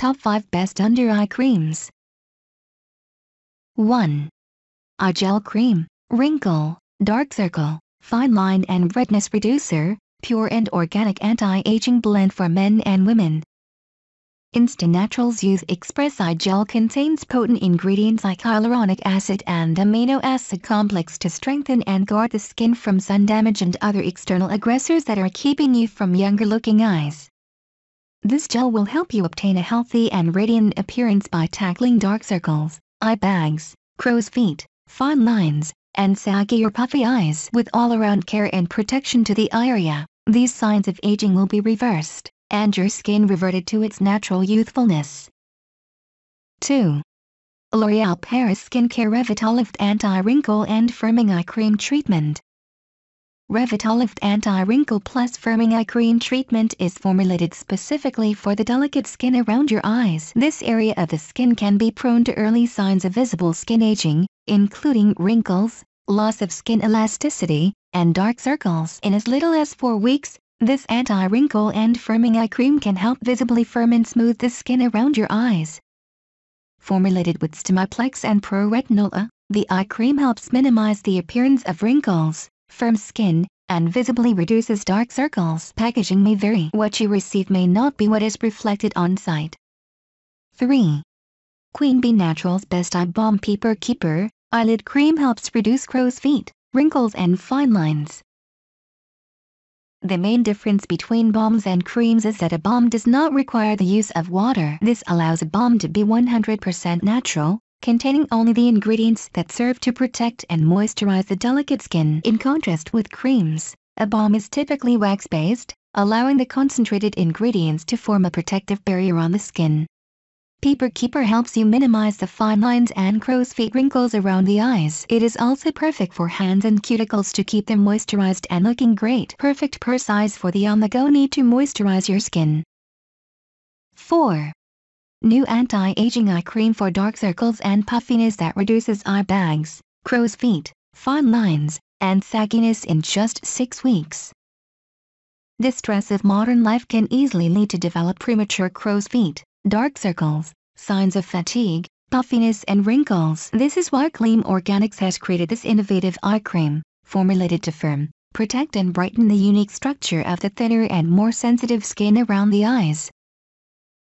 Top 5 Best Under Eye Creams 1. Eye Gel Cream, Wrinkle, Dark Circle, Fine Line and Redness Reducer, Pure and Organic Anti-Aging Blend for Men and Women. Insta Naturals Youth Express Eye Gel contains potent ingredients like hyaluronic acid and amino acid complex to strengthen and guard the skin from sun damage and other external aggressors that are keeping you from younger looking eyes. This gel will help you obtain a healthy and radiant appearance by tackling dark circles, eye bags, crow's feet, fine lines, and saggy or puffy eyes with all-around care and protection to the area. These signs of aging will be reversed, and your skin reverted to its natural youthfulness. 2. L'Oreal Paris Skincare Revitalift Anti-Wrinkle and Firming Eye Cream Treatment Revitalift Olive Anti-Wrinkle Plus Firming Eye Cream Treatment is formulated specifically for the delicate skin around your eyes. This area of the skin can be prone to early signs of visible skin aging, including wrinkles, loss of skin elasticity, and dark circles. In as little as four weeks, this anti-wrinkle and firming eye cream can help visibly firm and smooth the skin around your eyes. Formulated with Stimiplex and A, uh, the eye cream helps minimize the appearance of wrinkles, firm skin, and visibly reduces dark circles. Packaging may vary. What you receive may not be what is reflected on site. 3. Queen Bee Naturals Best Eye Balm Peeper Keeper Eyelid Cream helps reduce crow's feet, wrinkles and fine lines. The main difference between balms and creams is that a balm does not require the use of water. This allows a balm to be 100% natural, containing only the ingredients that serve to protect and moisturize the delicate skin. In contrast with creams, a balm is typically wax-based, allowing the concentrated ingredients to form a protective barrier on the skin. Peeper Keeper helps you minimize the fine lines and crow's feet wrinkles around the eyes. It is also perfect for hands and cuticles to keep them moisturized and looking great. Perfect per size for the on-the-go need to moisturize your skin. 4. New anti-aging eye cream for dark circles and puffiness that reduces eye bags, crow's feet, fine lines, and sagginess in just six weeks. The stress of modern life can easily lead to develop premature crow's feet, dark circles, signs of fatigue, puffiness and wrinkles. This is why Gleam Organics has created this innovative eye cream, formulated to firm, protect and brighten the unique structure of the thinner and more sensitive skin around the eyes.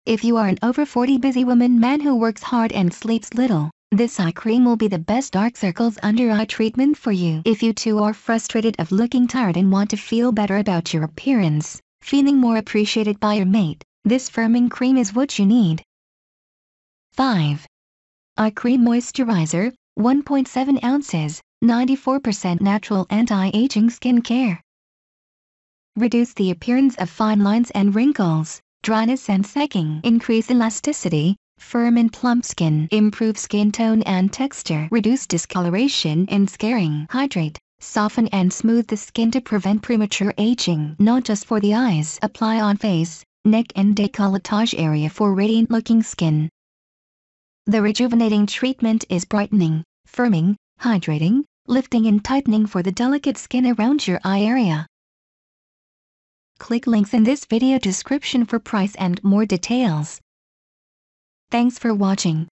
If you are an over 40 busy woman man who works hard and sleeps little, this eye cream will be the best dark circles under eye treatment for you. If you too are frustrated of looking tired and want to feel better about your appearance, feeling more appreciated by your mate, this firming cream is what you need. 5. Eye Cream Moisturizer, 1.7 ounces, 94% natural anti-aging skincare. Reduce the appearance of fine lines and wrinkles dryness and sagging, increase elasticity, firm and plump skin, improve skin tone and texture, reduce discoloration and scarring, hydrate, soften and smooth the skin to prevent premature aging, not just for the eyes, apply on face, neck and décolletage area for radiant looking skin. The rejuvenating treatment is brightening, firming, hydrating, lifting and tightening for the delicate skin around your eye area. Click links in this video description for price and more details. Thanks for watching.